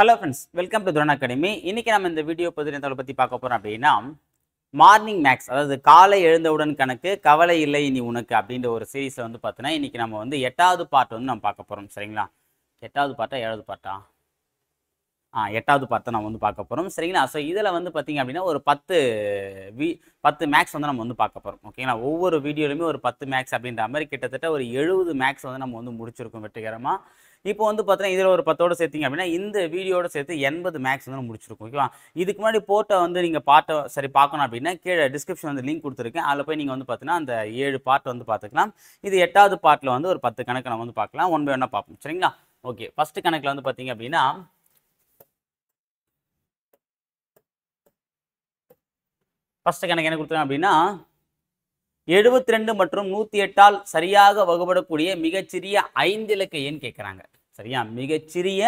hello friends welcome to Turan academy இன்றைக்கி நம்ம இந்த வீடியோ பதினெத்தோட பற்றி பார்க்க போகிறோம் அப்படின்னா மார்னிங் மேக்ஸ் அதாவது காலை எழுந்தவுடன் கணக்கு கவலை இல்லை இனி உனக்கு அப்படின்ற ஒரு சீரீஸில் வந்து பார்த்தோன்னா இன்றைக்கி நம்ம வந்து எட்டாவது பாட்டு வந்து நம்ம பார்க்க போகிறோம் சரிங்களா எட்டாவது பாட்டா ஏழாவது பாட்டா ஆ எட்டாவது பார்த்து நம்ம வந்து பார்க்க போகிறோம் சரிங்களா ஸோ இதில் வந்து பார்த்திங்க அப்படின்னா ஒரு பத்து வீ பத்து மேக்ஸ் வந்து நம்ம வந்து பார்க்க போகிறோம் ஓகேங்களா ஒவ்வொரு வீடியோலையுமே ஒரு பத்து மேக்ஸ் அப்படின்ற மாதிரி கிட்டத்தட்ட ஒரு எழுபது மேக்ஸ் வந்து நம்ம வந்து முடிச்சிருக்கோம் வெற்றிகரமாக இப்போ வந்து பார்த்தீங்கன்னா இதில் ஒரு பத்தோடு சேர்த்திங்க அப்படின்னா இந்த வீடியோட சேர்த்து எண்பது மேக்ஸ் வந்து முடிச்சிருக்கும் ஓகேவா இதுக்கு முன்னாடி போட்டோ வந்து நீங்கள் பாட்டை சரி பார்க்கணும் அப்படின்னா கீழே டிஸ்கிரிப்ஷன் வந்து லிங்க் கொடுத்துருக்கேன் அதில் போய் நீங்கள் வந்து பார்த்தீங்கன்னா அந்த ஏழு பார்ட் வந்து பார்த்துக்கலாம் இது எட்டாவது பார்ட்டில் வந்து ஒரு பத்து கணக்கு நம்ம வந்து பார்க்கலாம் ஒன் பை ஒன்னாக பார்ப்போம் சரிங்களா ஓகே ஃபஸ்ட்டு கணக்கில் வந்து பார்த்தீங்க அப்படின்னா ஃபஸ்ட்டு கணக்கு என்ன கொடுத்துருக்கேன் அப்படின்னா எழுபத்தி ரெண்டு மற்றும் நூற்றி எட்டால் சரியாக வகுப்படக்கூடிய மிகச்சிறிய ஐந்து இலக்க எண் கேட்குறாங்க சரியா மிகச்சிறிய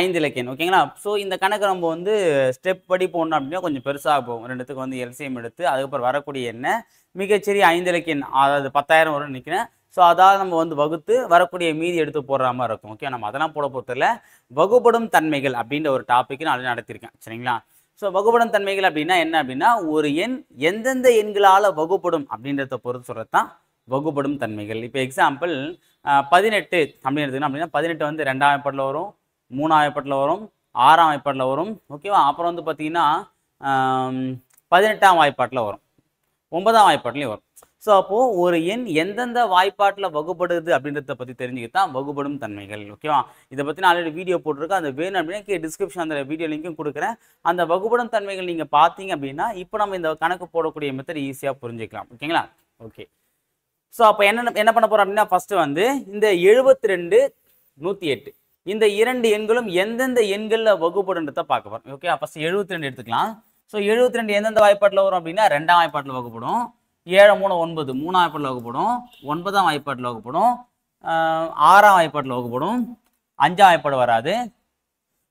ஐந்து இலக்கியம் ஓகேங்களா ஸோ இந்த கணக்கு நம்ம வந்து ஸ்டெப் படி போனோம் அப்படின்னா கொஞ்சம் பெருசாக போகும் ரெண்டுத்துக்கு வந்து எல்சிஎம் எடுத்து அதுக்கப்புறம் வரக்கூடிய என்ன மிகச்சிறிய ஐந்து இலக்கியம் அதாவது பத்தாயிரம் வரும்னு நினைக்கிறேன் ஸோ அதாவது நம்ம வந்து வகுத்து வரக்கூடிய மீதி எடுத்து போடுற மாதிரி இருக்கும் ஓகே நம்ம அதெல்லாம் போட பொறுத்தல வகுப்படும் தன்மைகள் அப்படின்ற ஒரு டாப்பிக்கு நான் நடத்தியிருக்கேன் சரிங்களா ஸோ வகுப்படும் தன்மைகள் அப்படின்னா என்ன அப்படின்னா ஒரு எண் எந்தெந்த எண்களால் வகுப்படும் அப்படின்றத பொறுத்து சொல்கிறது தான் வகுப்படும் தன்மைகள் இப்போ எக்ஸாம்பிள் பதினெட்டு அப்படின்னு எடுத்துக்கணும் அப்படின்னா பதினெட்டு வந்து ரெண்டாம் ஏற்பாட்டில் வரும் மூணாம் ஏற்பாட்டில் வரும் ஆறாம் வாய்ப்பாட்டில் வரும் ஓகேவா அப்புறம் வந்து பார்த்திங்கன்னா பதினெட்டாம் வாய்ப்பாட்டில் வரும் ஒன்பதாம் வாய்ப்பாட்டிலையும் வரும் ஸோ அப்போது ஒரு எண் எந்தெந்த வாய்ப்பாட்டில் வகுப்படுது அப்படின்றத பற்றி தான் வகுப்படும் தன்மைகள் ஓகேவா இதை பற்றி நான் ஆல்ரெடி வீடியோ போட்டிருக்கேன் அந்த வேணும் அப்படின்னா டிஸ்கிரிப்ஷன் அந்த வீடியோ லிங்க்கும் கொடுக்குறேன் அந்த வகுப்படும் தன்மைகள் நீங்கள் பார்த்தீங்க அப்படின்னா இப்போ நம்ம இந்த கணக்கு போடக்கூடிய மெத்தட் ஈஸியாக புரிஞ்சுக்கலாம் ஓகேங்களா ஓகே ஸோ அப்போ என்ன என்ன பண்ண போகிறோம் அப்படின்னா ஃபஸ்ட்டு வந்து இந்த எழுபத்தி ரெண்டு நூற்றி எட்டு இந்த இரண்டு எண்களும் எந்தெந்த எண்களில் வகுப்படுன்றத பார்க்க போகிறோம் ஓகே ஃபஸ்ட்டு எழுபத்தி எடுத்துக்கலாம் ஸோ எழுபத்தி ரெண்டு எந்தெந்த வாய்ப்பாட்டில் வரும் அப்படின்னா ரெண்டாம் வாய்ப்பாட்டில் வகுப்படும் ஏழு மூணு ஒன்பது மூணாம் வாய்ப்பாட்டில் வகுப்படும் ஒன்பதாம் வாய்ப்பாட்டில் வகுப்படும் ஆறாம் வாய்ப்பாட்டில் வகுப்படும் அஞ்சாம் வாய்ப்பாடு வராது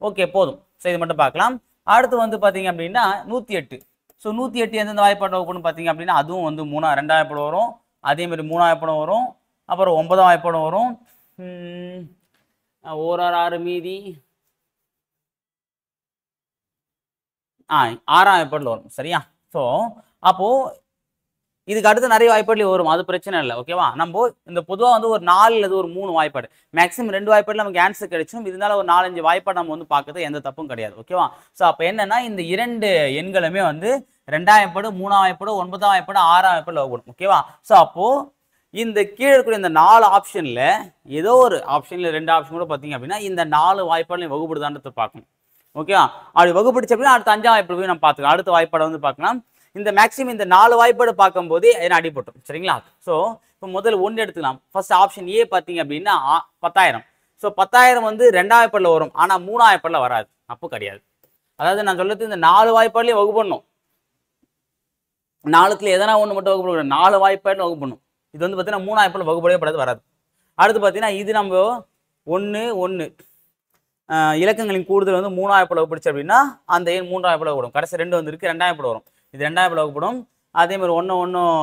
ஓகே போதும் ஸோ இது மட்டும் பார்க்கலாம் அடுத்து வந்து பார்த்தீங்க அப்படின்னா நூற்றி எட்டு ஸோ நூற்றி எட்டு எந்தெந்த வாய்ப்பாட்டில் வகுப்படும் பார்த்தீங்க அப்படின்னா அதுவும் வந்து மூணா ரெண்டாம் வாய்ப்பாடு வரும் அதேமாதிரி மூணாம் வாய்ப்பாடும் வரும் அப்புறம் ஒன்பதாம் வாய்ப்பாடும் வரும் ஓரார் ஆறு மீதி ஆ ஆறாம் வாய்ப்பாடில் வரும் சரியா ஸோ அப்போது இதுக்கு அடுத்து நிறைய வாய்ப்பாடு வரும் அது பிரச்சனை இல்லை ஓகேவா நம்ம இந்த பொதுவாக வந்து ஒரு நாலு அல்லது ஒரு மூணு வாய்ப்பாடு மேக்ஸிமம் ரெண்டு வாய்ப்பாடு நமக்கு ஆன்சர் கிடைச்சும் இதனால ஒரு நாலஞ்சு வாய்ப்பாடு நம்ம வந்து பார்க்கறது எந்த தப்பும் கிடையாது ஓகேவா ஸோ அப்போ என்னன்னா இந்த இரண்டு எண்களுமே வந்து ரெண்டாம் வாய்ப்பாடு மூணாம் வாய்ப்பாடு ஒன்பதாம் வாய்ப்பாடு ஆறாம் வாய்ப்பாடு லோகம் ஓகேவா ஸோ அப்போ இந்த கீழே இருக்கிற இந்த நாலு ஆப்ஷனில் ஏதோ ஒரு ஆப்ஷனில் ரெண்டு ஆப்ஷன் கூட பார்த்தீங்க அப்படின்னா இந்த நாலு வாய்ப்பாடு வகுப்படுதான்றதை பார்க்கணும் ஓகேவா அப்படி வகுப்பிடிச்ச அப்படின்னா அடுத்த அஞ்சாம் வாய்ப்பு போய் நம்ம பார்த்துக்கலாம் அடுத்த வாய்ப்பாடை வந்து பார்க்கலாம் இந்த மேக்ஸிமம் இந்த நாலு வாய்ப்பாடு பார்க்கும்போது என்ன அடிபட்டும் சரிங்களா ஸோ இப்போ முதல்ல ஒன்று எடுத்துக்கலாம் ஃபர்ஸ்ட் ஆப்ஷன் ஏ பார்த்தீங்க அப்படின்னா பத்தாயிரம் ஸோ பத்தாயிரம் வந்து ரெண்டாம் ஏப்பரில் வரும் ஆனால் மூணாம் ஏப்பரில் வராது அப்போ கிடையாது அதாவது நான் சொல்லுறது இந்த நாலு வகுப்பு பண்ணும் நாலுக்குல எதனா ஒன்று மட்டும் வகுப்பு நாலு வாய்ப்பாடு பண்ணும் இது வந்து பார்த்தீங்கன்னா மூணு ஏப்பரில் வகுப்படையே படாது வராது அடுத்து பார்த்தீங்கன்னா இது நம்ம ஒன்று ஒன்று இலக்கங்களின் கூடுதல் வந்து மூணாயிரம் போல அப்படின்னா அந்த ஏன் மூன்றாயிரம் வரும் கடைசி ரெண்டு வந்துருக்கு ரெண்டாயிரம் வரும் இது ரெண்டாம் பிளவுப்படும் அதே மாதிரி ஒன்று ஒன்றும்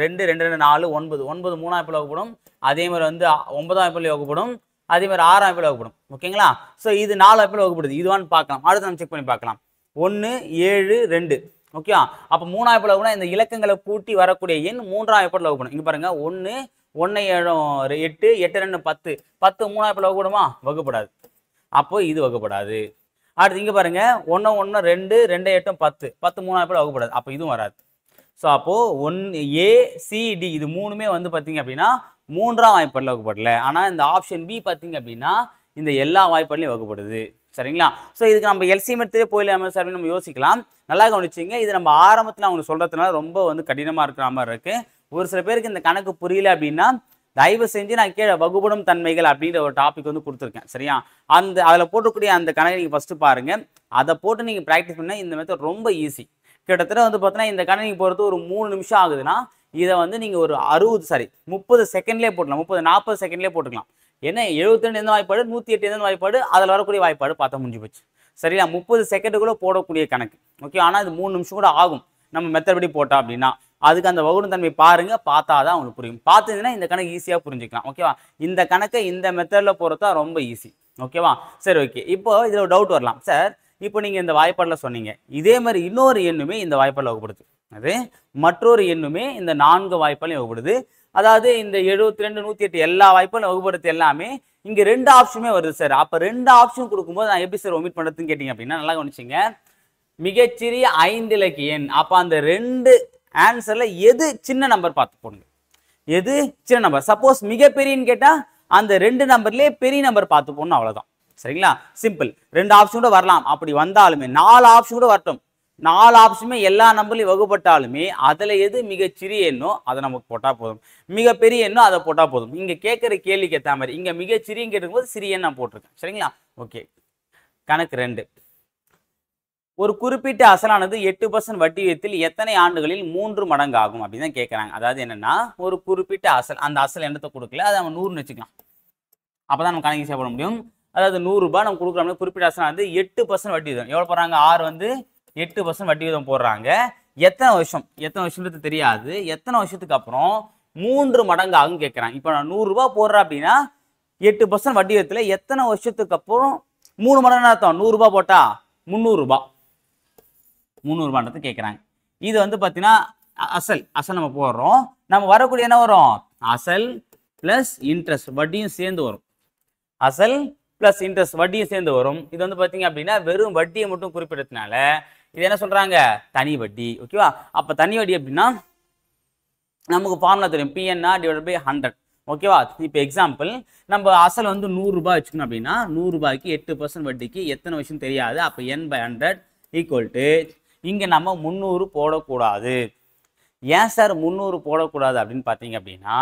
ரெண்டு ரெண்டு ரெண்டு நாலு ஒன்பது ஒன்பது மூணாம் பிளவுப்படும் அதே மாதிரி வந்து ஒன்பதாம் பிள்ளை வகுப்படும் அதே மாதிரி ஆறாம் பிள்ளை வகுப்படும் ஓகேங்களா ஸோ இது நாலு பிள்ளை வகுப்படுது இதுவான்னு பார்க்கலாம் அடுத்து நம்ம செக் பண்ணி பார்க்கலாம் ஒன்று ஏழு ரெண்டு ஓகே அப்போ மூணாம் பிள்ளை கூட இந்த இலக்கங்களை கூட்டி வரக்கூடிய எண் மூன்றாம் பிள்ளை வகுப்படும் இங்கே பாருங்கள் ஒன்று ஒன்று ஏழு எட்டு எட்டு ரெண்டு பத்து பத்து மூணாம் பிள்ளை வகுப்படுமா வகுப்படாது அப்போது இது வகுப்படாது அடுத்து இங்கே பாருங்கள் ஒன்று ஒன்று ரெண்டு ரெண்டு எட்டும் பத்து பத்து மூணாவது பேர் வகுப்படாது அப்போ இதுவும் வராது ஸோ அப்போது ஒன் ஏ சிடி இது மூணுமே வந்து பார்த்தீங்க அப்படின்னா மூன்றாம் வாய்ப்பாடில் வகுப்படல ஆனால் இந்த ஆப்ஷன் பி பார்த்தீங்க அப்படின்னா இந்த எல்லா வாய்ப்பாடிலையும் வகுப்படுது சரிங்களா ஸோ இதுக்கு நம்ம எல்சிஎம் எடுத்து போயிடலாமே சார் நம்ம யோசிக்கலாம் நல்லா கவனிச்சிங்க இது நம்ம ஆரம்பத்தில் அவங்க சொல்கிறதுனால ரொம்ப வந்து கடினமாக இருக்கிற மாதிரி இருக்குது ஒரு சில பேருக்கு இந்த கணக்கு புரியல அப்படின்னா தயவு செஞ்சு நான் கீழே வகுபடும் தன்மைகள் அப்படின்ற ஒரு டாபிக் வந்து கொடுத்துருக்கேன் சரியா அந்த அதில் போட்டக்கூடிய அந்த கணக்கு நீங்கள் ஃபஸ்ட்டு பாருங்கள் அதை போட்டு நீங்கள் ப்ராக்டிஸ் பண்ணால் இந்த மெத்தட் ரொம்ப ஈஸி கிட்டத்தட்ட வந்து பார்த்தீங்கன்னா இந்த கணக்கு போகிறது ஒரு மூணு நிமிஷம் ஆகுதுன்னா இதை வந்து நீங்கள் ஒரு அறுபது சாரி முப்பது செகண்ட்லேயே போட்டலாம் முப்பது நாற்பது செகண்ட்லேயே போட்டுக்கலாம் ஏன்னா எழுபத்திரெண்டு எந்த வாய்ப்பாடு நூற்றி எட்டு எந்த வாய்ப்பாடு அதில் வரக்கூடிய வாய்ப்பாடு பார்த்தா முடிஞ்சு போச்சு சரியா முப்பது செகண்டுக்குள்ளே போடக்கூடிய கணக்கு ஓகே ஆனால் இது மூணு நிமிஷம் கூட ஆகும் நம்ம மெத்தட் படி போட்டோம் அப்படின்னா அதுக்கு அந்த வகுடும் தன்மை பாருங்க பார்த்தா தான் உங்களுக்கு புரியும் பார்த்தீங்கன்னா இந்த கணக்கு ஈஸியாக புரிஞ்சுக்கலாம் ஓகேவா இந்த கணக்கை இந்த மெத்தடில் போகிறதா ரொம்ப ஈஸி ஓகேவா சரி ஓகே இப்போ இதில் ஒரு டவுட் வரலாம் சார் இப்போ நீங்கள் இந்த வாய்ப்பாடில் சொன்னீங்க இதே மாதிரி இன்னொரு எண்ணுமே இந்த வாய்ப்பாடில் வகுப்படுது அது மற்றொரு எண்ணுமே இந்த நான்கு வாய்ப்பாலையும் வகுப்படுது அதாவது இந்த எழுபத்தி ரெண்டு நூற்றி எட்டு எல்லா வாய்ப்பாலும் வகுப்படுத்தி எல்லாமே இங்கே ரெண்டு ஆப்ஷனுமே வருது சார் அப்போ ரெண்டு ஆப்ஷன் கொடுக்கும்போது நான் எப்படி சார் ஒமிட் பண்ணுறதுன்னு கேட்டிங்க அப்படின்னா நல்லா கவனிச்சிங்க மிகச்சிறிய ஐந்து இலக்கு எண் அப்போ அந்த ரெண்டு ஆன்சரில் எது சின்ன நம்பர் பார்த்து போடுங்க எது சின்ன நம்பர் சப்போஸ் மிகப்பெரியன்னு கேட்டால் அந்த ரெண்டு நம்பர்லேயே பெரிய நம்பர் பார்த்து போடணும் அவ்வளோதான் சரிங்களா சிம்பிள் ரெண்டு ஆப்ஷன் கூட வரலாம் அப்படி வந்தாலுமே நாலு ஆப்ஷன் கூட வரட்டும் நாலு ஆப்ஷனுமே எல்லா நம்பர்லையும் வகுப்பட்டாலுமே அதில் எது மிகச்சிறிய எண்ணோ அதை நமக்கு போட்டால் போதும் மிகப்பெரிய எண்ணோ அதை போட்டால் போதும் இங்கே கேட்குற கேள்விக்கு ஏற்ற மாதிரி இங்கே மிகச்சிறியும் கேட்கும்போது சிறிய நான் போட்டிருக்கேன் சரிங்களா ஓகே கணக்கு ரெண்டு ஒரு குறிப்பிட்ட அசலானது எட்டு பர்சன்ட் வட்டி வீதத்தில் எத்தனை ஆண்டுகளில் மூன்று மடங்கு ஆகும் அப்படின்னு தான் கேட்குறாங்க அதாவது என்னென்னா ஒரு குறிப்பிட்ட அசல் அந்த அசல் என்னத்தை கொடுக்கல அதை நம்ம நூறுன்னு வச்சுக்கலாம் அப்போ தான் நம்ம கணக்கு செய்யப்பட முடியும் அதாவது நூறுரூபா நம்ம கொடுக்குறோம்னா குறிப்பிட்ட அசலானது எட்டு பர்சன்ட் வட்டி வீதம் எவ்வளோ போடுறாங்க ஆறு வந்து எட்டு பர்சன்ட் வட்டி வீதம் போடுறாங்க எத்தனை வருஷம் எத்தனை வருஷம்ன்றது தெரியாது எத்தனை வருஷத்துக்கு அப்புறம் மூன்று மடங்கு ஆகும் கேட்குறாங்க இப்போ நான் நூறுரூபா போடுறேன் அப்படின்னா எட்டு பர்சன்ட் வட்டி வீதத்தில் எத்தனை வருஷத்துக்கு அப்புறம் மூணு மடங்கு அர்த்தம் நூறுரூபா போட்டால் முந்நூறுரூபா முந்நூறுபான்றது கேட்குறாங்க இது வந்து பார்த்தீங்கன்னா அசல் அசல் நம்ம போடுறோம் நம்ம வரக்கூடிய என்ன வரும் அசல் ப்ளஸ் இன்ட்ரெஸ்ட் வட்டியும் சேர்ந்து வரும் அசல் ப்ளஸ் இன்ட்ரெஸ்ட் வட்டியும் சேர்ந்து வரும் இது வந்து பார்த்தீங்க அப்படின்னா வெறும் வட்டியை மட்டும் குறிப்பிடறதுனால இது என்ன சொல்கிறாங்க தனி வட்டி ஓகேவா அப்போ தனி வட்டி அப்படின்னா நமக்கு ஃபார்முலா தெரியும் பிஎன்ஆர் டிவைட் பை ஹண்ட்ரட் ஓகேவா இப்போ எக்ஸாம்பிள் நம்ம அசல் வந்து நூறுரூபா வச்சுக்கணும் அப்படின்னா நூறுரூபாய்க்கு எட்டு பர்சன்ட் வட்டிக்கு எத்தனை வருஷம் தெரியாது அப்போ n by hundred equal to இங்கே நம்ம முந்நூறு போடக்கூடாது ஏன் சார் முந்நூறு போடக்கூடாது அப்படின்னு பார்த்தீங்க அப்படின்னா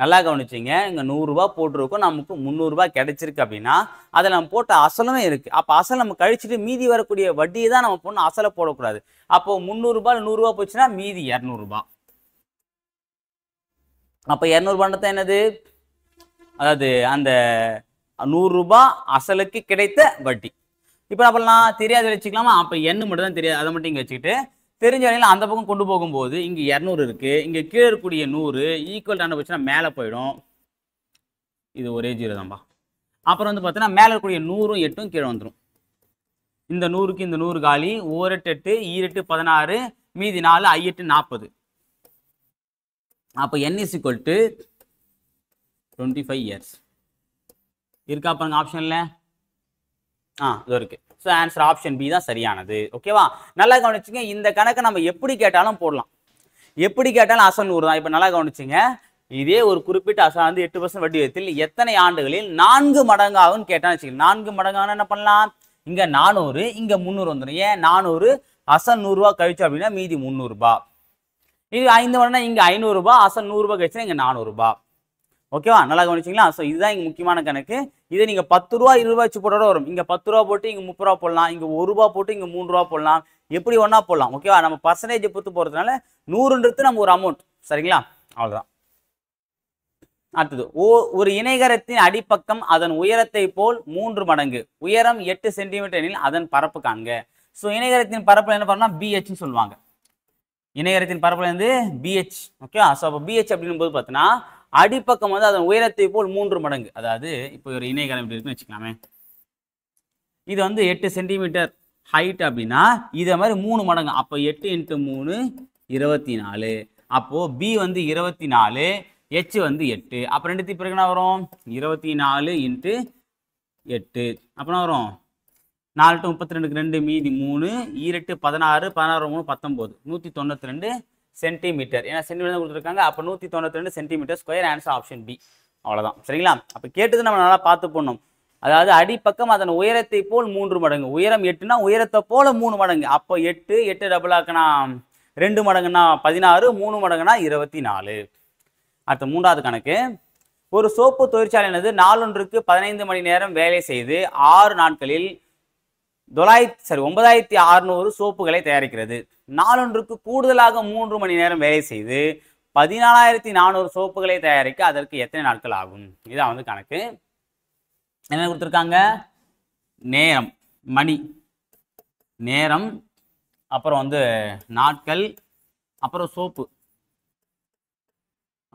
நல்லா கவனிச்சிங்க இங்கே நூறுரூவா போட்டிருக்கோம் நமக்கு முந்நூறுரூவா கிடைச்சிருக்கு அப்படின்னா அதில் நம்ம போட்ட அசலமே இருக்குது அப்போ அசல் நம்ம கழிச்சிட்டு மீதி வரக்கூடிய வட்டியை தான் நம்ம பொண்ணு அசலை போடக்கூடாது அப்போ முந்நூறுரூபா நூறுரூவா போச்சுன்னா மீதி இரநூறுபா அப்போ இரநூறுபான்றது என்னது அதாவது அந்த நூறுரூபா அசலுக்கு கிடைத்த வட்டி இப்போ அப்படிலாம் தெரியாத வச்சுக்கலாமா அப்போ எண்ணு மட்டும் தான் தெரியாது அதை மட்டும் இங்கே வச்சுக்கிட்டு தெரிஞ்ச வரையில் அந்த பக்கம் கொண்டு போகும்போது இங்கே இரநூறு இருக்குது இங்கே கீழே இருக்கக்கூடிய நூறு ஈக்குவல் டான போச்சுன்னா மேலே போயிடும் இது ஒரே ஜீரோ தான்ப்பா அப்புறம் வந்து பார்த்தீங்கன்னா மேலே இருக்கக்கூடிய நூறும் எட்டும் கீழே வந்துடும் இந்த நூறுக்கு இந்த நூறு காலி ஓரெட்டு எட்டு ஈரெட்டு பதினாறு மீதி நாலு ஐயெட்டு நாற்பது அப்போ n is equal to twenty five years இருக்கா பாருங்க ஆப்ஷனில் ஆ இது இருக்கு ஸோ ஆன்சர் ஆப்ஷன் பி தான் சரியானது ஓகேவா நல்லா கவனிச்சுங்க இந்த கணக்கை நம்ம எப்படி கேட்டாலும் போடலாம் எப்படி கேட்டாலும் அசல் நூறு தான் இப்போ நல்லா கவனிச்சுங்க இதே ஒரு குறிப்பிட்ட அசா வந்து எட்டு பர்சன்ட் வட்டி விதத்தில் எத்தனை ஆண்டுகளில் நான்கு மடங்காகும்னு கேட்டால் வச்சுக்கலாம் நான்கு மடங்கான என்ன பண்ணலாம் இங்கே நானூறு இங்கே முந்நூறு வந்துடும் ஏன் நானூறு அசல் நூறுரூவா கழிச்சு அப்படின்னா மீதி முந்நூறுரூபா இது ஐந்து மடங்னா இங்கே ஐநூறுரூபா அசல் நூறுரூபா கழிச்சுன்னா இங்கே நானூறுரூபா ஓகேவா நல்லா கவனிச்சிங்களா ஸோ இதுதான் இங்கே முக்கியமான கணக்கு இதை நீங்கள் பத்து ரூபா இருபது ரூபா வச்சு போட்டோட வரும் இங்கே பத்து ரூபா போட்டு இங்கே முப்பது ரூபா போடலாம் இங்கே ஒரு ரூபா போட்டு இங்கே மூணு ரூபா போடலாம் எப்படி ஒன்றா போடலாம் ஓகேவா நம்ம பர்சன்டேஜ் பொறுத்து போகிறதுனால நூறுன்றது நம்ம ஒரு அமௌண்ட் சரிங்களா அவ்வளோதான் அடுத்தது ஓ ஒரு இணையகரத்தின் அடிப்பக்கம் அதன் உயரத்தை போல் மூன்று மடங்கு உயரம் எட்டு சென்டிமீட்டர் எனில் அதன் பரப்பு காண்க ஸோ இணைகரத்தின் பரப்பு என்ன பண்ணால் பிஹெச்னு சொல்லுவாங்க இணையரத்தின் பரப்புலேருந்து பிஹெச் ஓகே ஸோ அப்போ பிஹெச் அப்படின்னும் போது பார்த்தீங்கன்னா அடிப்பக்கம் வந்து அதன் உயரத்தை போல் மூன்று மடங்கு அதாவது இப்போ ஒரு இணை கிளம்பிட்டு இருக்குன்னு வச்சுக்கலாமே இது வந்து எட்டு சென்டிமீட்டர் ஹைட் அப்படின்னா இதை மாதிரி மூணு மடங்கு அப்போ எட்டு இன்ட்டு மூணு இருபத்தி நாலு அப்போது பி வந்து இருபத்தி நாலு ஹெச் வந்து எட்டு அப்போ ரெண்டுத்தி பிறகு என்ன வரும் இருபத்தி நாலு இன்ட்டு எட்டு அப்புறம் வரும் நாலு டு முப்பத்தி ரெண்டுக்கு ரெண்டு மீதி மூணு ஈரெட்டு பதினாறு பதினாறு மூணு பத்தொம்போது நூற்றி தொண்ணூற்றி ரெண்டு சென்டிமீட்டர் ஏன்னா சென்டிமீட்டர் கொடுத்துருக்காங்க அப்போ நூற்றி தொண்ணூற்றி ரெண்டு centimetre square answer option b அவ்வளோதான் சரிங்களா அப்போ கேட்டது நம்ம நல்லா பார்த்து போடணும் அதாவது அடிப்பக்கம் அதன் உயரத்தை போல் மூன்று மடங்கு உயரம் எட்டுனா உயரத்தை போல மூணு மடங்கு அப்போ எட்டு எட்டு டபுள் ஆக்கினா ரெண்டு மடங்குனா பதினாறு மூணு மடங்குனா இருபத்தி நாலு அடுத்த மூன்றாவது கணக்கு ஒரு சோப்பு தொழிற்சாலையானது நாளொன்றுக்கு பதினைந்து மணி நேரம் வேலை செய்து ஆறு நாட்களில் தொள்ளாயிரத்தி சாரி ஒன்பதாயிரத்தி அறுநூறு சோப்புகளை தயாரிக்கிறது நாளொன்றுக்கு கூடுதலாக மூன்று மணி நேரம் வேலை செய்து பதினாலாயிரத்தி நானூறு சோப்புகளை தயாரிக்க அதற்கு எத்தனை நாட்கள் ஆகும் இதான் வந்து கணக்கு என்ன கொடுத்துருக்காங்க நேரம் மணி நேரம் அப்புறம் வந்து நாட்கள் அப்புறம் சோப்பு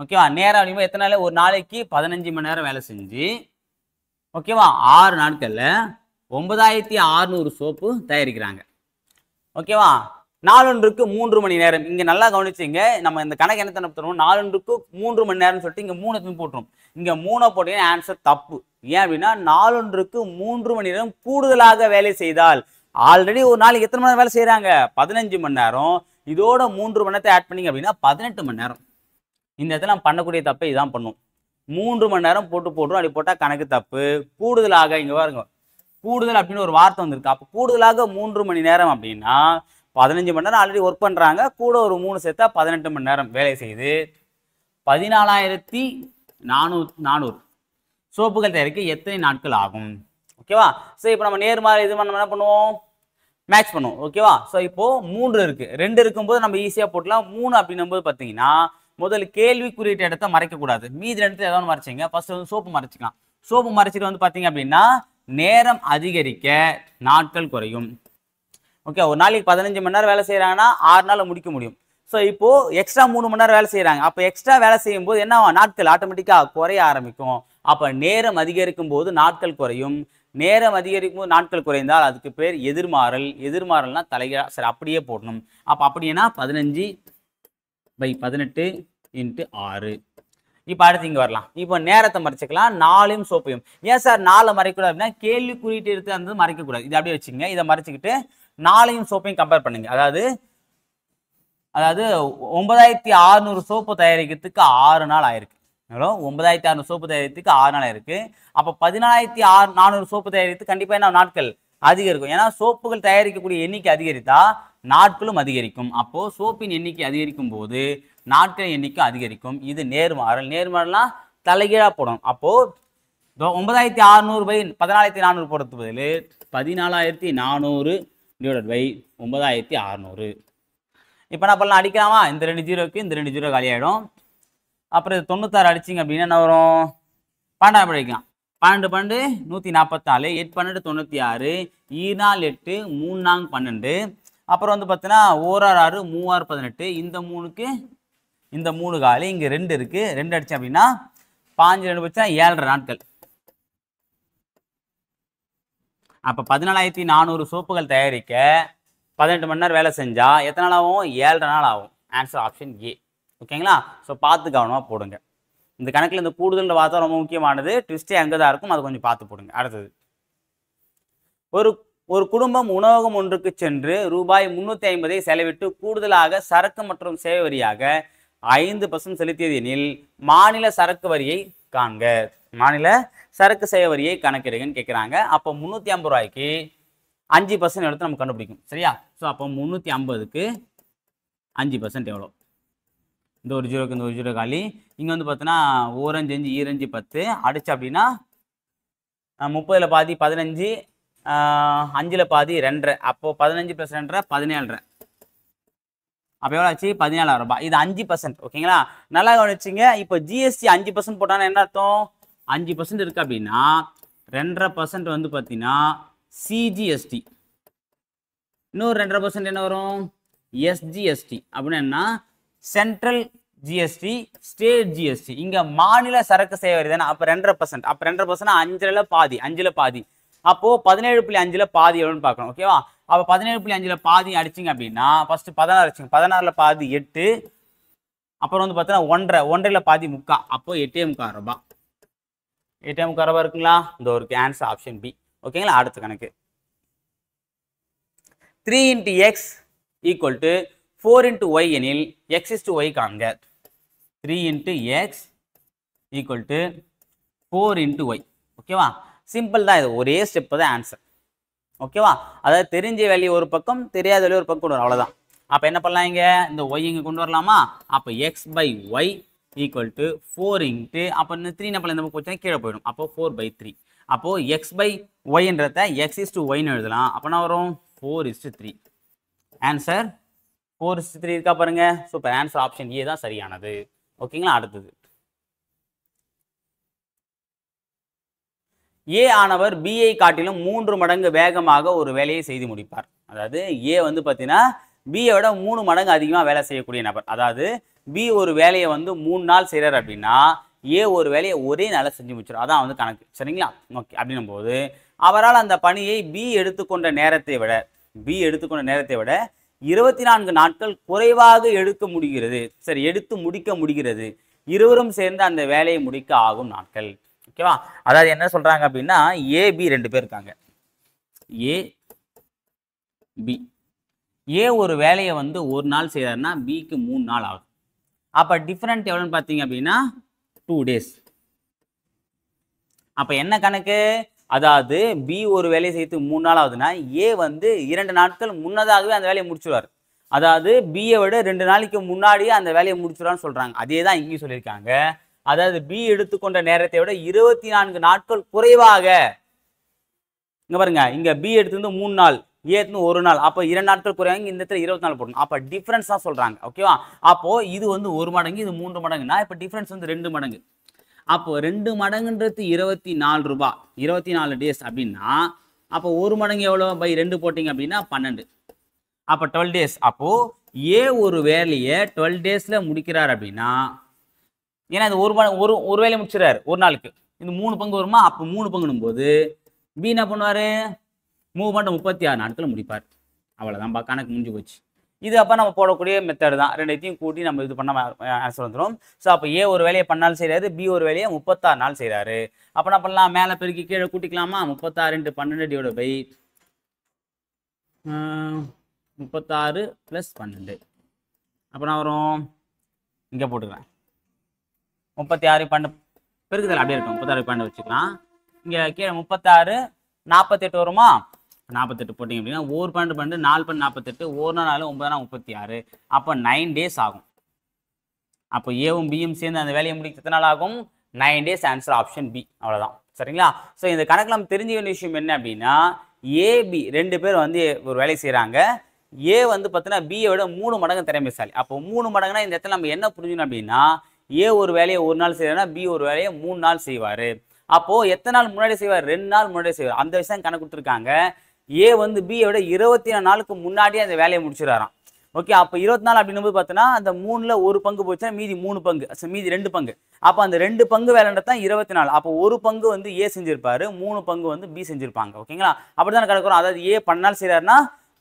ஓகேவா நேரம் அப்படிங்கும்போது எத்தனை நாள் ஒரு நாளைக்கு பதினஞ்சு மணி நேரம் வேலை செஞ்சு ஓகேவா ஆறு நாட்களில் ஒன்பதாயிரத்தி ஆறுநூறு சோப்பு தயாரிக்கிறாங்க ஓகேவா நாலொன்றுக்கு மூன்று மணி நேரம் இங்கே நல்லா கவனிச்சிங்க நம்ம இந்த கணக்கு என்ன தரணும் நாலொன்றுக்கு மூன்று மணி நேரம்னு சொல்லிட்டு இங்கே மூணு போட்டுரும் இங்கே மூணை போட்டீங்கன்னா ஆன்சர் தப்பு ஏன் அப்படின்னா நாலொன்றுக்கு மூன்று மணி நேரம் கூடுதலாக வேலை செய்தால் ஆல்ரெடி ஒரு நாளைக்கு எத்தனை மணி நேரம் வேலை செய்கிறாங்க பதினஞ்சு மணி நேரம் இதோட மூன்று மணி நேரத்தை ஆட் பண்ணிங்க அப்படின்னா பதினெட்டு மணி நேரம் இந்த இடத்துல நம்ம பண்ணக்கூடிய தப்பை இதான் பண்ணும் மூன்று மணி நேரம் போட்டு போட்டுரும் அப்படி போட்டால் கணக்கு தப்பு கூடுதலாக இங்கே பாருங்க கூடுதல் அப்படின்னு ஒரு வார்த்தை வந்திருக்கு அப்போ கூடுதலாக மூன்று மணி நேரம் அப்படின்னா பதினஞ்சு மணி நேரம் ஆல்ரெடி ஒர்க் பண்ணுறாங்க கூட ஒரு மூணு சேர்த்தா பதினெட்டு மணி நேரம் வேலை செய்து பதினாலாயிரத்தி நானூறு நானூறு சோப்புகள் தயாரிக்க எத்தனை நாட்கள் ஆகும் ஓகேவா ஸோ இப்போ நம்ம நேர் மாதிரி இது நம்ம என்ன பண்ணுவோம் மேட்ச் பண்ணுவோம் ஓகேவா ஸோ இப்போது மூன்று இருக்குது ரெண்டு இருக்கும்போது நம்ம ஈஸியாக போட்டலாம் மூணு அப்படின்னும் போது பார்த்தீங்கன்னா முதல் கேள்வி குறியிட்ட இடத்த மறைக்கக்கூடாது மீதி இடத்துல ஏதாவது மறைச்சிங்க ஃபஸ்ட்டு வந்து சோப்பு மறைச்சிக்கலாம் சோப்பு மறைச்சிட்டு வந்து பார்த்தீங்க அப்படின்னா நேரம் அதிகரிக்க நாட்கள் குறையும் ஓகே ஒரு நாளைக்கு பதினஞ்சு மணி நேரம் வேலை செய்கிறாங்கன்னா ஆறு நாள் முடிக்க முடியும் ஸோ இப்போது எக்ஸ்ட்ரா மூணு மணி நேரம் வேலை செய்கிறாங்க அப்போ எக்ஸ்ட்ரா வேலை செய்யும் போது என்ன நாட்கள் ஆட்டோமேட்டிக்காக குறைய ஆரம்பிக்கும் அப்போ நேரம் அதிகரிக்கும் போது நாட்கள் குறையும் நேரம் அதிகரிக்கும் போது நாட்கள் குறைந்தால் அதுக்கு பேர் எதிர்மாறல் எதிர்மாறல்னா தலைகா சரி அப்படியே போடணும் அப்போ அப்படின்னா பதினஞ்சு பை பதினெட்டு இன்ட்டு ஆறு இப்போ அடுத்து இங்கே வரலாம் இப்போ நேரத்தை மறைச்சிக்கலாம் நாளையும் சோப்பையும் ஏன் சார் நாளை மறைக்கூடாது அப்படின்னா கேள்வி குறியீட்டு எடுத்து அந்த மறைக்கக்கூடாது இதை அப்படியே வச்சுங்க இதை மறைச்சிக்கிட்டு நாளையும் சோப்பையும் கம்பேர் பண்ணுங்க அதாவது அதாவது ஒன்பதாயிரத்தி அறுநூறு சோப்பு தயாரிக்கிறதுக்கு ஆறு நாள் ஆயிருக்கு எவ்வளோ ஒன்பதாயிரத்தி அறுநூறு சோப்பு தயாரிக்கிறதுக்கு ஆறு நாள் ஆயிருக்கு அப்போ பதினாலாயிரத்தி ஆறு நானூறு சோப்பு தயாரிக்கிறதுக்கு கண்டிப்பாக என்ன நாட்கள் அதிகரிக்கும் ஏன்னா சோப்புகள் தயாரிக்கக்கூடிய எண்ணிக்கை அதிகரித்தா நாட்களும் அதிகரிக்கும் அப்போது சோப்பின் எண்ணிக்கை அதிகரிக்கும் போது நாட்களின் எண்ணிக்கை அதிகரிக்கும் இது நேர்மாறல் நேர்மாறலாம் தலைகீழாக போடும் அப்போது ஒன்பதாயிரத்தி அறநூறு பை பதினாலாயிரத்தி நானூறு போடுறது பதில் பதினாலாயிரத்தி நானூறு டிவைட் பை ஒன்பதாயிரத்தி அறநூறு இப்போ நான் பண்ணலாம் அடிக்கலாமா இந்த ரெண்டு ஜீரோக்கு இந்த ரெண்டு ஜீரோ காலியாகிடும் அப்புறம் இது தொண்ணூத்தாறு அடிச்சிங்க அப்படின்னா என்ன வரும் பன்னெண்டாயிரம் அடிக்கலாம் பன்னெண்டு பன்னெண்டு நூற்றி நாற்பத்தாலு எட்டு பன்னெண்டு தொண்ணூற்றி ஆறு ஈநாள் எட்டு மூணு நாங் பன்னெண்டு அப்புறம் வந்து பார்த்தீங்கன்னா ஓராறு ஆறு மூவாறு பதினெட்டு இந்த மூணுக்கு இந்த மூணு காலி இங்கே ரெண்டு இருக்குது ரெண்டு அடித்தேன் அப்படின்னா பாஞ்சு ரெண்டு பட்சம் ஏழரை நாட்கள் அப்போ பதினாலாயிரத்தி நானூறு சோப்புகள் தயாரிக்க பதினெட்டு மணி நேரம் வேலை செஞ்சால் எத்தனை நாள் ஆகும் ஏழரை நாள் ஆகும் ஆன்சர் ஆப்ஷன் ஏ ஓகேங்களா ஸோ பார்த்து கவனமாக போடுங்க இந்த கணக்கில் இந்த கூடுதல் பார்த்தா ரொம்ப முக்கியமானது ட்விஸ்ட்டே அங்கே தான் இருக்கும் அதை கொஞ்சம் பார்த்து போடுங்க அடுத்தது ஒரு ஒரு குடும்பம் உணவகம் ஒன்றுக்கு சென்று ரூபாய் முந்நூற்றி ஐம்பதை செலவிட்டு கூடுதலாக சரக்கு மற்றும் சேவை வரியாக ஐந்து பர்சன்ட் செலுத்தியது எனில் மாநில சரக்கு வரியை காண்க மாநில சரக்கு சேவை வரியை கணக்கிடுங்கன்னு கேட்குறாங்க அப்போ முந்நூற்றி ஐம்பது ரூபாய்க்கு அஞ்சு பர்சன்ட் எடுத்து நம்ம கண்டுபிடிக்கும் சரியா ஸோ அப்போ முந்நூற்றி ஐம்பதுக்கு அஞ்சு பர்சன்ட் எவ்வளோ இந்த ஒரு ஜீரோக்கு இந்த ஒரு ஜீரோ காலி இங்கே வந்து பார்த்தோன்னா ஓரஞ்சு அஞ்சு ஈரஞ்சு பத்து அடிச்சு அப்படின்னா முப்பதில் பாதி பதினஞ்சு அஞ்சில் பாதி ரெண்டரை அப்போது பதினஞ்சு ப்ளஸ் ரெண்டரை பதினேழரை அப்போ எவ்வளோ ஆச்சு பதினாலாயிரம் ரூபாய் இது அஞ்சு பர்சன்ட் ஓகேங்களா நல்லா கவனிச்சிங்க இப்போ ஜிஎஸ்டி அஞ்சு பர்சன்ட் போட்டானா என்ன அர்த்தம் அஞ்சு பர்சன்ட் இருக்குது அப்படின்னா ரெண்டரை பர்சன்ட் வந்து பார்த்தீங்கன்னா சிஜிஎஸ்டி இன்னொரு ரெண்டரை பர்சன்ட் என்ன வரும் எஸ்ஜிஎஸ்டி அப்படின்னு என்ன சென்ட்ரல் ஜிஎஸ்டி ஸ்டேட் ஜிஎஸ்டி இங்கே மாநில சரக்கு சேவை வரி தானே அப்போ ரெண்டரை பர்சன்ட் அப்போ ரெண்டரை பர்சன்ட் அஞ்சில் பாதி அஞ்சில் பாதி அப்போது பதினேழு புள்ளி அஞ்சில் பாதி எவ்வளோன்னு பார்க்கணும் ஓகேவா அப்போ பதினேழு புள்ளி அஞ்சில் பாதி அடிச்சிங்க அப்படின்னா ஃபஸ்ட்டு பதினாறு அடிச்சிங்க பதினாறில் பாதி எட்டு அப்புறம் வந்து பார்த்தீங்கன்னா ஒன்றரை ஒன்றரையில் பாதி முக்கா அப்போ எட்டே முக்கால் ரூபா எட்டே முக்கால் ரூபா இருக்குங்களா இந்த ஒரு கேன்ஸ் ஆப்ஷன் பி ஓகேங்களா அடுத்த கணக்கு three into x equal to four into y எனில் எக்ஸ் இஸ் டு ஒய் காங்க three into x equal to four into y ஓகேவா சிம்பிள் தான் இது ஒரே ஸ்டெப்பு தான் ஆன்சர் ஓகேவா அதாவது தெரிஞ்ச வேல்யூ ஒரு பக்கம் தெரியாத வேலையை ஒரு பக்கம் கொண்டு வரும் அவ்வளோதான் அப்போ என்ன பண்ணலாம் இங்கே இந்த ஒய் இங்கே கொண்டு வரலாமா அப்போ x by y equal to four into அப்போ இந்த த்ரீ நம்ம இந்த போச்சுன்னா கீழே போயிடும் அப்போ ஃபோர் பை த்ரீ அப்போது எக்ஸ் பை ஒய்ன்றத எக்ஸ் இஸ் டு ஒய்னு எழுதலாம் அப்போனா வரும் four to three answer four is to three இருக்கா பாருங்கள் சூப்பர் ஆன்சர் ஆப்ஷன் ஏ தான் சரியானது ஓகேங்களா அடுத்தது ஏ ஆனவர் பிஐ காட்டிலும் மூன்று மடங்கு வேகமாக ஒரு வேலையை செய்து முடிப்பார் அதாவது ஏ வந்து பார்த்தீங்கன்னா பிஏ விட மூணு மடங்கு அதிகமாக வேலை செய்யக்கூடிய நபர் அதாவது பி ஒரு வேலையை வந்து மூணு நாள் செய்கிறார் அப்படின்னா ஏ ஒரு வேலையை ஒரே நாளில் செஞ்சு முடிச்சிடும் அதான் வந்து கணக்கு சரிங்களா ஓகே அப்படின்னும் போது அவரால் அந்த பணியை பி எடுத்துக்கொண்ட நேரத்தை விட பி எடுத்துக்கொண்ட நேரத்தை விட இருபத்தி நான்கு நாட்கள் குறைவாக எடுக்க முடிகிறது சரி எடுத்து முடிக்க முடிகிறது இருவரும் சேர்ந்து அந்த வேலையை முடிக்க ஆகும் நாட்கள் ஓகேவா அதாவது என்ன சொல்கிறாங்க அப்படின்னா ஏபி ரெண்டு பேர் இருக்காங்க ஏ பி ஏ ஒரு வேலையை வந்து ஒரு நாள் செய்கிறாருன்னா பிக்கு மூணு நாள் ஆகும் அப்போ டிஃப்ரெண்ட் எவ்வளோன்னு பார்த்தீங்க அப்படின்னா டூ டேஸ் அப்போ என்ன கணக்கு அதாவது பி ஒரு வேலையை செய்து மூணு நாள் ஆகுதுன்னா ஏ வந்து இரண்டு நாட்கள் முன்னதாகவே அந்த வேலையை முடிச்சுடுவார் அதாவது பியை விட ரெண்டு நாளைக்கு முன்னாடியே அந்த வேலையை முடிச்சுடுவான்னு சொல்கிறாங்க அதே தான் இங்கேயும் சொல்லியிருக்காங்க அதாவது பி எடுத்துக்கொண்ட நேரத்தை விட இருபத்தி நான்கு நாட்கள் குறைவாக இங்க பாருங்க இங்கே பி எடுத்துருந்து மூணு நாள் ஏற்று ஒரு நாள் அப்போ இரண்டு நாட்கள் குறைவாங்க இந்த இடத்துல இருபத்தி நாள் போடணும் அப்போ டிஃப்ரென்ஸ் தான் சொல்கிறாங்க ஓகேவா அப்போது இது வந்து ஒரு மடங்கு இது மூன்று மடங்குனா இப்போ டிஃப்ரென்ஸ் வந்து ரெண்டு மடங்கு அப்போ ரெண்டு மடங்குன்றது இருபத்தி நாலு ரூபா இருபத்தி நாலு டேஸ் அப்படின்னா அப்போ ஒரு மடங்கு எவ்வளோ பை ரெண்டு போட்டிங்க அப்படின்னா பன்னெண்டு அப்போ டுவெல் டேஸ் அப்போது ஏ ஒரு வேலையை டுவெல் டேஸில் முடிக்கிறார் அப்படின்னா ஏன்னா இது ஒரு ஒரு ஒரு வேலையை முடிச்சிடறாரு ஒரு நாளுக்கு இந்த மூணு பங்கு வருமா அப்போ மூணு பங்குனும் போது பி என்ன பண்ணுவார் மூவ் முப்பத்தி ஆறு நாட்களில் முடிப்பார் அவ்வளோதான் பா கணக்கு முடிஞ்சு போச்சு இது அப்போ நம்ம போடக்கூடிய மெத்தடு தான் ரெண்டையும் கூட்டி நம்ம இது பண்ண ஆன்சர் வந்துடும் ஸோ அப்போ ஏ ஒரு வேலையை பண்ணாலும் செய்கிறாரு பி ஒரு வேலையை முப்பத்தாறு நாள் செய்கிறாரு அப்போ என்ன பண்ணலாம் மேலே பெருக்கி கீழே கூட்டிக்கலாமா முப்பத்தாறு இன்ட்டு பன்னெண்டு டிவைட் பை முப்பத்தாறு ப்ளஸ் பன்னெண்டு அப்புறம் வரும் இங்கே போட்டுக்கிறேன் முப்பத்தி ஆறு பன்னெண்டு பெருக்குதல் அப்படியே இருக்கும் முப்பத்தாறு பன்னெண்டு வச்சுக்கலாம் இங்கே கீழே முப்பத்தாறு நாற்பத்தெட்டு வருமா நாற்பத்தெட்டு போட்டிங்க அப்படின்னா ஒரு பன்னெண்டு பன்னெண்டு நாலு பன்னெண்டு நாற்பத்தெட்டு ஒரு நாள் நாலு நாள் முப்பத்தி ஆறு அப்போ நைன் டேஸ் ஆகும் அப்போ ஏவும் பியும் சேர்ந்து அந்த வேலையை எத்தனை நாள் ஆகும் nine days answer option b அவ்வளோதான் சரிங்களா ஸோ இந்த கணக்கில் நம்ம தெரிஞ்ச வேண்டிய விஷயம் என்ன அப்படின்னா ஏபி ரெண்டு பேர் வந்து ஒரு வேலை செய்கிறாங்க ஏ வந்து பார்த்தீங்கன்னா பியை விட மூணு மடங்கு திறமைசாலி அப்போ மூணு மடங்குனா இந்த இடத்துல நம்ம என்ன புரிஞ்சுக்கணும் அப்படின்னா ஏ ஒரு வேலையை ஒரு நாள் செய்யறாருன்னா பி ஒரு வேலையை மூணு நாள் செய்வார் அப்போது எத்தனை நாள் முன்னாடி செய்வார் ரெண்டு நாள் முன்னாடி செய்வார் அந்த விஷயம் கணக்கு கொடுத்துருக்காங்க ஏ வந்து பியை விட இருபத்தி நாலு நாளுக்கு முன்னாடியே அந்த வேலையை முடிச்சிடறாராம் ஓகே அப்போ இருபத்தி நாலு அப்படின்னும் பார்த்தோன்னா அந்த மூணில் ஒரு பங்கு போச்சுன்னா மீதி மூணு பங்கு மீதி ரெண்டு பங்கு அப்போ அந்த ரெண்டு பங்கு வேலைன்றது தான் இருபத்தி நாலு அப்போ ஒரு பங்கு வந்து ஏ செஞ்சிருப்பாரு மூணு பங்கு வந்து பி செஞ்சிருப்பாங்க ஓகேங்களா அப்படி தான் கிடக்கிறோம் அதாவது ஏ பண்ணால் செய்கிறாருன்னா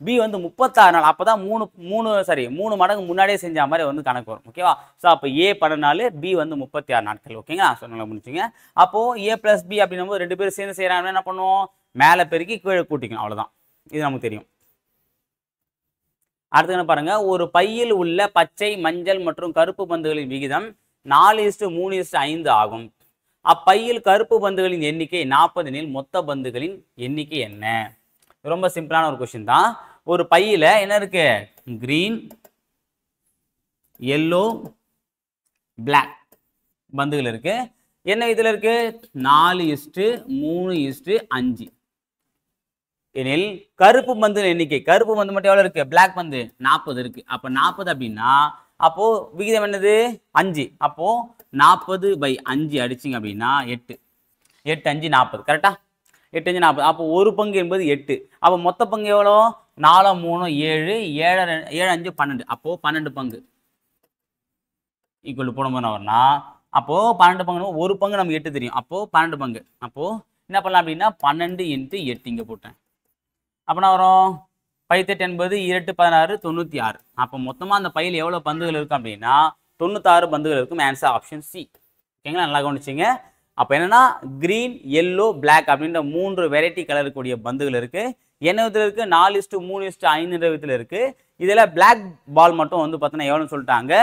பி வந்து முப்பத்தாறு நாள் அப்போ தான் மூணு மூணு சாரி மூணு மடங்கு முன்னாடியே செஞ்ச மாதிரி வந்து கணக்கு வரும் ஓகேவா ஸோ அப்போ ஏ பன்னெண்டு பி வந்து முப்பத்தி ஆறு நாட்கள் ஓகேங்களா சொன்னால முடிச்சுங்க அப்போது ஏ ப்ளஸ் பி அப்படின்னும் ரெண்டு பேரும் சேர்ந்து செய்கிறாங்க என்ன பண்ணுவோம் மேலே பெருக்கி கீழே கூட்டிக்கணும் அவ்வளோதான் இது நமக்கு தெரியும் அடுத்து என்ன பாருங்கள் ஒரு பையில் உள்ள பச்சை மஞ்சள் மற்றும் கருப்பு பந்துகளின் விகிதம் நாலு இஸ்டு மூணு இஸ்டு ஐந்து ஆகும் அப்பையில் கருப்பு பந்துகளின் எண்ணிக்கை நாற்பது நில் மொத்த பந்துகளின் எண்ணிக்கை என்ன ரொம்ப சிம்பிளான ஒரு கொஷின் தான் ஒரு பையில் என்ன இருக்கு கிரீன் எல்லோ பிளாக் பந்துகள் இருக்கு என்ன இதில் இருக்கு நாலு இஸ்ட்டு மூணு இஸ்ட்டு அஞ்சு எனில் கருப்பு பந்து எண்ணிக்கை கருப்பு பந்து மட்டும் எவ்வளோ இருக்கு பிளாக் பந்து நாற்பது இருக்கு அப்போ நாற்பது அப்படின்னா அப்போ விகிதம் என்னது அஞ்சு அப்போ நாற்பது பை அஞ்சு அடிச்சிங்க அப்படின்னா எட்டு எட்டு அஞ்சு நாற்பது கரெக்டா எட்டு அஞ்சு நாற்பது அப்போ ஒரு பங்கு என்பது எட்டு அப்போ மொத்த பங்கு எவ்வளோ நாலு மூணு ஏழு ஏழு ஏழு அஞ்சு பன்னெண்டு அப்போது பன்னெண்டு பங்கு ஈக்குவல் போடும்போது என்ன அப்போது பன்னெண்டு பங்கு ஒரு பங்கு நமக்கு எட்டு தெரியும் அப்போது பன்னெண்டு பங்கு அப்போது என்ன பண்ணலாம் அப்படின்னா பன்னெண்டு இன்ட்டு எட்டு இங்கே போட்டேன் நான் வரும் பைத்தெட்டு என்பது இரட்டு பதினாறு தொண்ணூற்றி ஆறு அப்போ மொத்தமாக அந்த பையில் எவ்வளோ பந்துகள் இருக்கும் அப்படின்னா தொண்ணூத்தாறு பந்துகள் இருக்கும் ஆன்சர் ஆப்ஷன் சி ஓகேங்களா நல்லா கவனிச்சிங்க அப்போ என்னென்னா க்ரீன் எல்லோ பிளாக் அப்படின்ற மூன்று வெரைட்டி கலர் கூடிய பந்துகள் இருக்குது என்ன விதத்தில் இருக்குது நாலு இஸ்ட்டு மூணு இஸ்ட்டு ஐநூறு விதத்தில் இருக்குது இதில் பிளாக் பால் மட்டும் வந்து பார்த்தோன்னா எவ்வளோன்னு சொல்லிட்டாங்க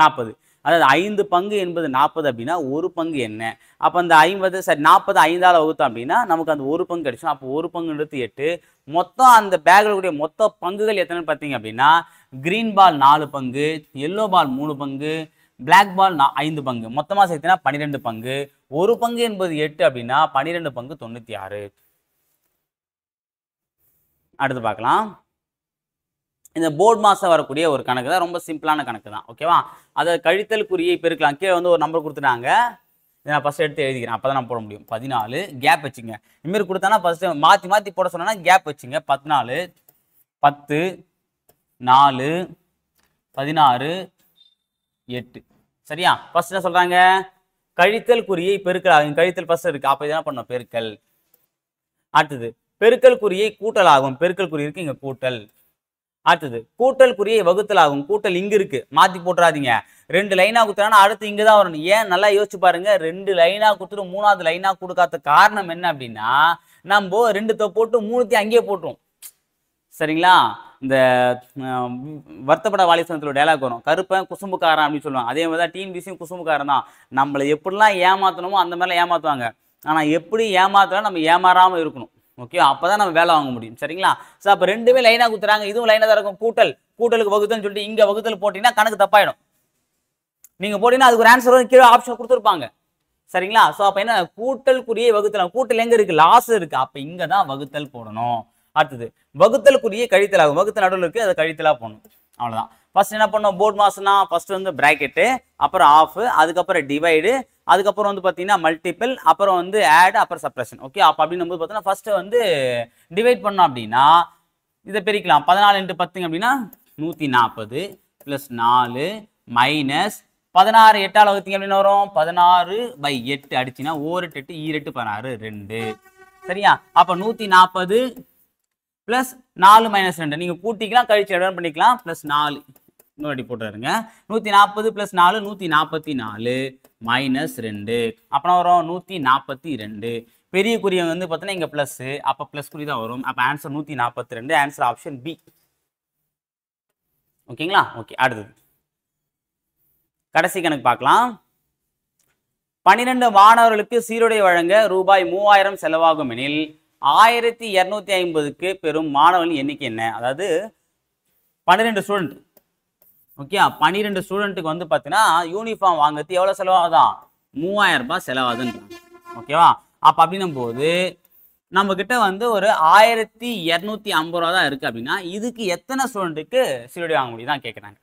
நாற்பது அதாவது ஐந்து பங்கு என்பது நாற்பது அப்படின்னா ஒரு பங்கு என்ன அப்போ அந்த ஐம்பது சரி நாற்பது ஐந்தால் வகுத்தோம் அப்படின்னா நமக்கு அந்த ஒரு பங்கு கிடைச்சோம் அப்போ ஒரு பங்குன்றது எட்டு மொத்தம் அந்த பேக்கில் மொத்த பங்குகள் எத்தனை பார்த்தீங்க அப்படின்னா க்ரீன் பால் நாலு பங்கு எல்லோ பால் மூணு பங்கு பிளாக் பால் நான் ஐந்து பங்கு மொத்தமாக சேர்த்தினா பன்னிரெண்டு பங்கு ஒரு பங்கு என்பது எட்டு அப்படின்னா பன்னிரெண்டு பங்கு தொண்ணூற்றி ஆறு அடுத்து பார்க்கலாம் இந்த போர்ட் மாதம் வரக்கூடிய ஒரு கணக்கு தான் ரொம்ப சிம்பிளான கணக்கு தான் ஓகேவா அதை கழித்தல் குறியை பெருக்கலாம் கீழே வந்து ஒரு நம்பர் கொடுத்துட்டாங்க இதை நான் ஃபஸ்ட் எடுத்து எழுதிக்கிறேன் அப்போ தான் நான் போட முடியும் பதினாலு கேப் வச்சுங்க இதுமாரி கொடுத்தானா ஃபஸ்ட்டு மாற்றி மாற்றி போட சொன்னா கேப் வச்சுங்க பதினாலு பத்து நாலு பதினாறு எட்டு சரியா ஃபர்ஸ்ட் என்ன சொல்றாங்க கழித்தல் குறியை பெருக்கல் கழித்தல் ஃபர்ஸ்ட் இருக்கு அப்ப என்ன பண்ணும் பெருக்கல் அடுத்தது பெருக்கல் குறியை கூட்டல் ஆகும் பெருக்கல் குறி இருக்கு இங்க கூட்டல் அடுத்தது கூட்டல் குறியை வகுத்தல் ஆகும் கூட்டல் இங்க இருக்கு மாத்தி போட்டுறாதீங்க ரெண்டு லைனா குத்துறானா அடுத்து இங்க தான் வரணும் ஏன் நல்லா யோசிச்சு பாருங்க ரெண்டு லைனா குத்துட்டு மூணாவது லைனா கொடுக்காத காரணம் என்ன அப்படின்னா நம்ம ரெண்டு போட்டு மூணுத்தையும் அங்கேயே போட்டுரும் சரிங்களா இந்த வருத்தப்பட வாலிசனத்தில் டைலாக் வரும் கருப்பன் குசும்புக்காரன் அப்படின்னு சொல்லுவாங்க அதே மாதிரி தான் டிஎன்பிசியும் குசும்புக்காரன் தான் நம்மளை எப்படிலாம் ஏமாற்றணுமோ அந்த மாதிரிலாம் ஏமாற்றுவாங்க ஆனால் எப்படி ஏமாத்தலாம் நம்ம ஏமாறாமல் இருக்கணும் ஓகே அப்போ தான் நம்ம வேலை வாங்க முடியும் சரிங்களா ஸோ அப்போ ரெண்டுமே லைனாக கொடுத்துறாங்க இதுவும் லைனாக தான் இருக்கும் கூட்டல் கூட்டலுக்கு வகுத்தல்னு சொல்லிட்டு இங்கே வகுத்தல் போட்டிங்கன்னா கணக்கு தப்பாயிடும் நீங்கள் போட்டிங்கன்னா அதுக்கு ஒரு ஆன்சர் கீழே ஆப்ஷன் கொடுத்துருப்பாங்க சரிங்களா ஸோ அப்போ என்ன கூட்டல் குறிய வகுத்தல் கூட்டல் எங்கே இருக்குது லாஸ் இருக்குது அப்போ இங்கே தான் வகுத்தல் போடணும் அடுத்தது வகுத்தலுக்குரிய ஆகும் வகுத்த நடுவில் இருக்கு அதை கழித்தலாக போகணும் அவ்வளவுதான் ஃபர்ஸ்ட் என்ன பண்ணோம் போர்ட் மாசம்னா ஃபர்ஸ்ட் வந்து ப்ராக்கெட்டு அப்புறம் ஆஃப் அதுக்கப்புறம் டிவைடு அதுக்கப்புறம் வந்து பார்த்தீங்கன்னா மல்டிபிள் அப்புறம் வந்து ஆட் அப்புறம் சப்ரஷன் ஓகே அப்போ அப்படின்னு போது பார்த்தீங்கன்னா ஃபர்ஸ்ட் வந்து டிவைட் பண்ணோம் அப்படின்னா இதை பிரிக்கலாம் பதினாலு இன்ட்டு பத்துங்க அப்படின்னா நூற்றி நாற்பது ப்ளஸ் நாலு மைனஸ் பதினாறு எட்டால் வகுத்தீங்க அப்படின்னு வரும் பதினாறு பை எட்டு அடிச்சுன்னா ஓரெட்டு எட்டு ஈரெட்டு பதினாறு ரெண்டு சரியா அப்போ நூற்றி நாற்பது ப்ளஸ் நாலு மைனஸ் ரெண்டு நீங்கள் கூட்டிக்கலாம் கழிச்சு அட்வான் பண்ணிக்கலாம் ப்ளஸ் நாலு இன்னொரு போட்டுருங்க நூற்றி நாற்பது ப்ளஸ் நாலு நூற்றி நாற்பத்தி நாலு மைனஸ் ரெண்டு அப்புறம் வரும் நூற்றி நாற்பத்தி ரெண்டு பெரிய குறிய வந்து பார்த்தீங்கன்னா இங்கே பிளஸ் அப்போ ப்ளஸ் குறி தான் வரும் அப்போ ஆன்சர் நூற்றி நாற்பத்தி ரெண்டு ஆன்சர் ஆப்ஷன் பி ஓகேங்களா ஓகே அடுத்தது கடைசி கணக்கு பார்க்கலாம் பன்னிரெண்டு மாணவர்களுக்கு சீருடை வழங்க ரூபாய் மூவாயிரம் செலவாகும் எனில் ஆயிரத்தி இரநூத்தி ஐம்பதுக்கு பெறும் மாணவர்களின் எண்ணிக்கை என்ன அதாவது பன்னிரெண்டு ஸ்டூடெண்ட் ஓகே பன்னிரெண்டு ஸ்டூடெண்ட்டுக்கு வந்து பார்த்தீங்கன்னா யூனிஃபார்ம் வாங்குறது எவ்வளோ செலவாகுதான் மூவாயிரம் ரூபாய் செலவாகுதுன்றாங்க ஓகேவா அப்போ அப்படின்னும் போது கிட்ட வந்து ஒரு ஆயிரத்தி இரநூத்தி ஐம்பது ரூபா தான் இருக்குது அப்படின்னா இதுக்கு எத்தனை ஸ்டூடெண்ட்டுக்கு சீருடை வாங்க முடியுதான் கேட்குறாங்க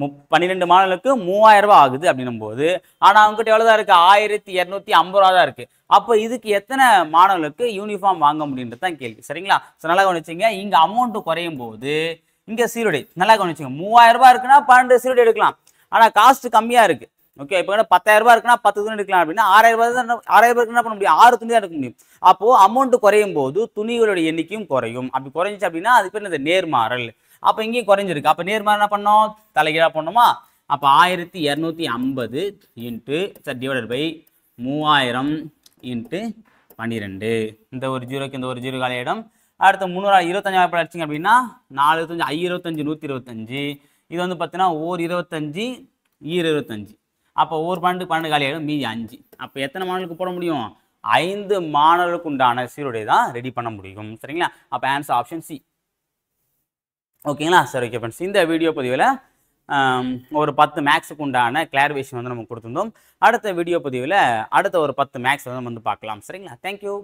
மு பன்னிரெண்டு மாணவர்களுக்கு மூவாயிரம் ரூபாய் ஆகுது அப்படின்னும் போது ஆனால் அவங்ககிட்ட எவ்வளோ தான் இருக்குது ஆயிரத்தி இரநூத்தி ஐம்பது ரூபா தான் இருக்குது அப்போ இதுக்கு எத்தனை மாணவர்களுக்கு யூனிஃபார்ம் வாங்க முடியுன்றது தான் கேள்வி சரிங்களா ஸோ நல்லா கவனிச்சிங்க இங்கே அமௌண்ட்டு குறையும் போது இங்கே சீருடை நல்லா கவனிச்சிங்க மூவாயிரம் ரூபாய் இருக்குன்னா பன்னெண்டு சீருடை எடுக்கலாம் ஆனால் காஸ்ட் கம்மியாக இருக்குது ஓகே இப்போ கூட பத்தாயிரம் ரூபாய் இருக்குன்னா பத்து துணி எடுக்கலாம் அப்படின்னா ஆறாயிரம் ரூபாய் தான் ஆறாயிரம் ரூபாய் என்ன பண்ண முடியும் ஆறு துணி தான் எடுக்க முடியும் அப்போது அமௌண்ட் குறையும் போது துணிகளுடைய எண்ணிக்கையும் குறையும் அப்படி குறைஞ்சிச்சு அப்படின்னா அது பேர் இந்த நேர்மாறல் அப்போ இங்கேயும் குறைஞ்சிருக்கு அப்போ நேர்மாரி என்ன பண்ணோம் தலைகீழாக பண்ணோமா அப்போ ஆயிரத்தி இரநூத்தி ஐம்பது இன்ட்டு சார் டிவைடட் பை மூவாயிரம் இன்ட்டு பன்னிரெண்டு இந்த ஒரு ஜீரோக்கு இந்த ஒரு ஜீரோ காலி இடம் அடுத்த முந்நூறு இருபத்தஞ்சு வாய்ப்பு அடிச்சிங்க அப்படின்னா நாலு இருபத்தஞ்சி ஐ இருபத்தஞ்சு நூற்றி இருபத்தஞ்சு இது வந்து பார்த்தீங்கன்னா ஓர் இருபத்தஞ்சி ஈர் இருபத்தஞ்சு அப்போ ஒவ்வொரு பன்னெண்டு பன்னெண்டு காலி மீதி அஞ்சு அப்போ எத்தனை மாணவர்களுக்கு போட முடியும் ஐந்து மாணவர்களுக்கு உண்டான சீருடைய தான் ரெடி பண்ண முடியும் சரிங்களா அப்போ ஆன்சர் ஆப்ஷன் சி ஓகேங்களா சார் ஓகே ஃப்ரெண்ட்ஸ் இந்த வீடியோ பதிவில் ஒரு பத்து மேக்ஸுக்கு உண்டான கிளாரிஃபிகேஷன் வந்து நம்ம கொடுத்துருந்தோம் அடுத்த வீடியோ பதிவில் அடுத்த ஒரு பத்து மேக்ஸ் வந்து நம்ம வந்து பார்க்கலாம் சரிங்களா தேங்க்யூ